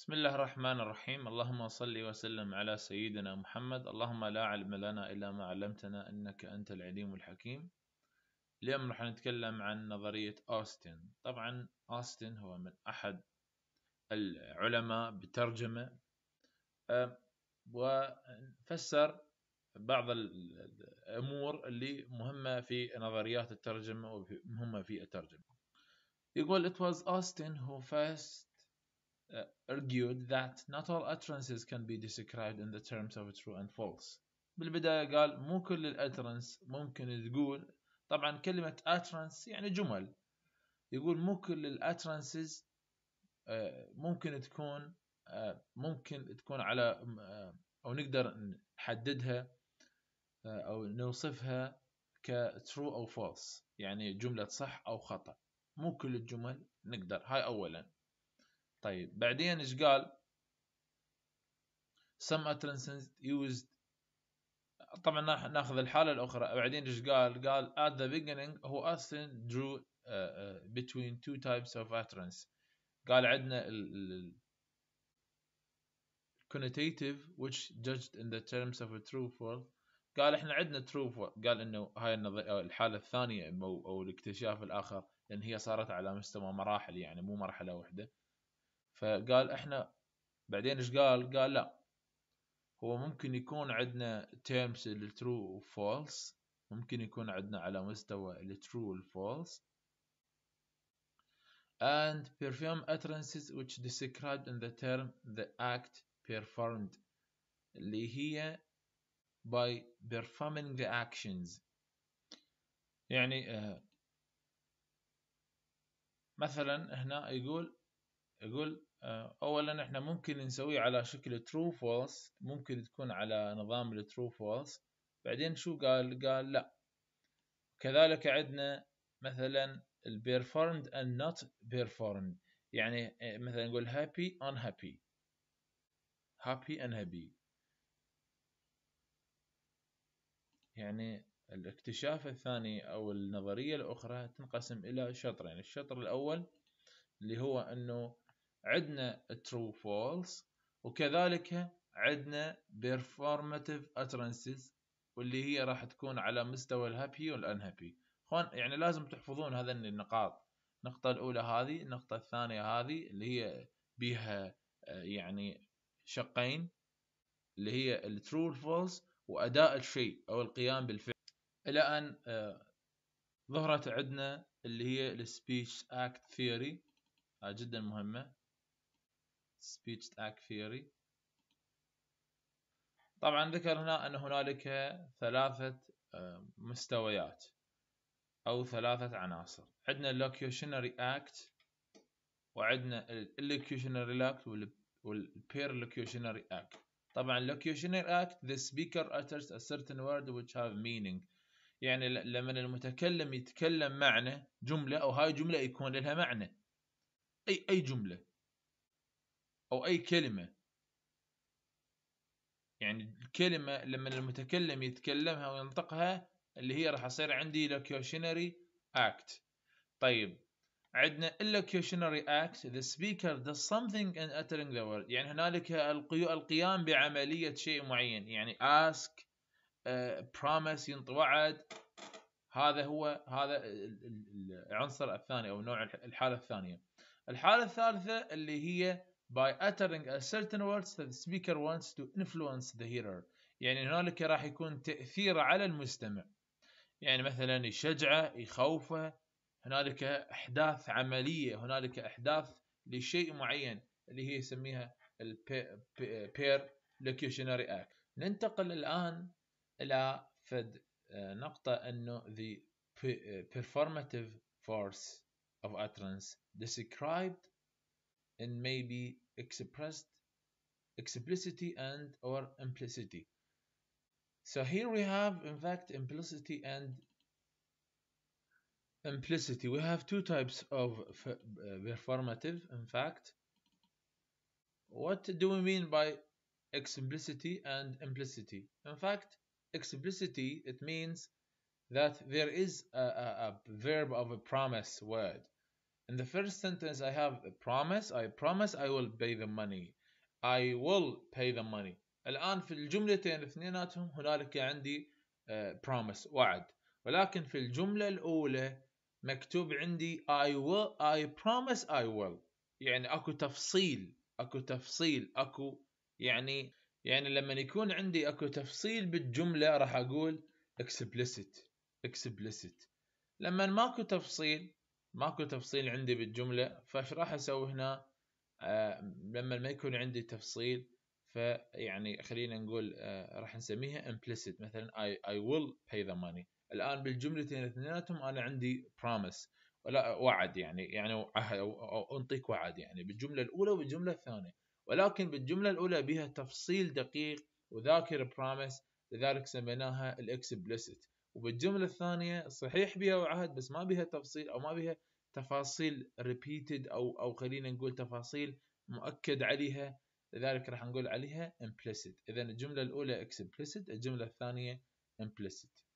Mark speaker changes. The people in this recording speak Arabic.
Speaker 1: بسم الله الرحمن الرحيم اللهم صل وسلم على سيدنا محمد اللهم لا علم لنا إلا ما علمتنا إنك أنت العليم الحكيم اليوم راح نتكلم عن نظرية أوستن طبعا أوستن هو من أحد العلماء بترجمة أه، وفسر بعض الأمور اللي مهمة في نظريات الترجمة ومهمة في الترجمة يقول it was Austin who first uh, argued that not all utterances can be described in the terms of true and false بالبداية قال مو كل الاترنس ممكن تقول طبعا كلمة utterance يعني جمل يقول مو كل الاترنسز uh, ممكن تكون uh, ممكن تكون على uh, او نقدر نحددها او نوصفها كترو او false يعني جملة صح او خطأ مو كل الجمل نقدر هاي اولا طيب بعدين ايش قال some utterances used طبعا ناخذ الحالة الأخرى بعدين ايش قال قال at the beginning هو أصلا drew uh, uh, between two types of utterance قال عندنا ال ال ال connotative which judged in the terms of a world قال احنا عندنا world قال انه هاي الحالة الثانية او, أو الاكتشاف الآخر لأن هي صارت على مستوى مراحل يعني مو مرحلة واحدة فقال احنا بعدين ايش قال؟ قال لا هو ممكن يكون عندنا terms الترو والفولس ممكن يكون عندنا على مستوى الترو والفولس and perform utterances which described in the term the act performed اللي هي by performing the actions يعني آه، مثلا هنا يقول يقول آه، اولا احنا ممكن نسويه على شكل ترو فولس ممكن تكون على نظام الترو فولس بعدين شو قال قال لا كذلك عندنا مثلا البيرفورمد اند نوت بيرفورمد يعني آه، مثلا نقول هابي ان هابي هابي ان هابي يعني الاكتشاف الثاني او النظريه الاخرى تنقسم الى شطرين يعني الشطر الاول اللي هو انه عندنا true false وكذلك عندنا performative utterances واللي هي راح تكون على مستوى الهابي والانهابي اخوان يعني لازم تحفظون هذا النقاط النقطة الأولى هذه النقطة الثانية هذه اللي هي بها آه، يعني شقين اللي هي الترو فولس وأداء الشيء أو القيام بالفعل إلى أن آه، ظهرت عندنا اللي هي السبيتش اكت ثيوري جدا مهمة speech act theory طبعا ذكر هنا أن هنالك ثلاثة مستويات أو ثلاثة عناصر عندنا locutionary act وعندنا locutionary act والبير locutionary act طبعا locutionary act the speaker utters a certain word which have meaning يعني لما المتكلم يتكلم معنى جملة أو هاي جملة يكون لها معنى أي أي جملة أو أي كلمة يعني الكلمة لما المتكلم يتكلمها وينطقها اللي هي راح يصير عندي locutionary act طيب عندنا illocutionary act the speaker does something in uttering the word يعني هنالك القيام بعملية شيء معين يعني ask uh, promise ينطي وعد هذا هو هذا العنصر الثاني أو نوع الحالة الثانية الحالة الثالثة اللي هي by uttering a certain words that the speaker wants to influence the hearer يعني هنالك راح يكون تأثير على المستمع يعني مثلا يشجعه يخوفه هنالك أحداث عملية هنالك أحداث لشيء معين اللي هي يسميها البير locutionary اكت ننتقل الآن إلى فد آه، نقطة أنه the performative force of utterance described and may be expressed explicitly and or implicitly. So here we have in fact implicitly and implicitly. We have two types of uh, performative in fact. What do we mean by explicitly and implicitly? In fact, explicitly it means that there is a, a, a verb of a promise word In the first sentence, I have a promise. I promise I will pay the money. I will pay the money. الآن في الجملتين اثنيناتهم هنالك عندي آه، promise وعد ولكن في الجملة الأولى مكتوب عندي I will I promise I will يعني اكو تفصيل اكو تفصيل اكو يعني يعني لما يكون عندي اكو تفصيل بالجملة راح اقول explicit explicit لما ماكو تفصيل ماكو تفصيل عندي بالجملة فايش راح اسوي هنا آه لما ما يكون عندي تفصيل فيعني خلينا نقول آه راح نسميها implicit مثلا I, I will pay the money الآن بالجملتين اثنيناتهم أنا عندي promise ولا وعد يعني يعني أنطيك وعد يعني بالجملة الأولى وبالجملة الثانية ولكن بالجملة الأولى بها تفصيل دقيق وذاكر promise لذلك سميناها الإكسبلسيت وبالجمله الثانيه صحيح بها وعهد بس ما بها تفصيل او ما بها تفاصيل ريبيتد او او خلينا نقول تفاصيل مؤكد عليها لذلك راح نقول عليها implicit اذا الجمله الاولى explicit الجمله الثانيه implicit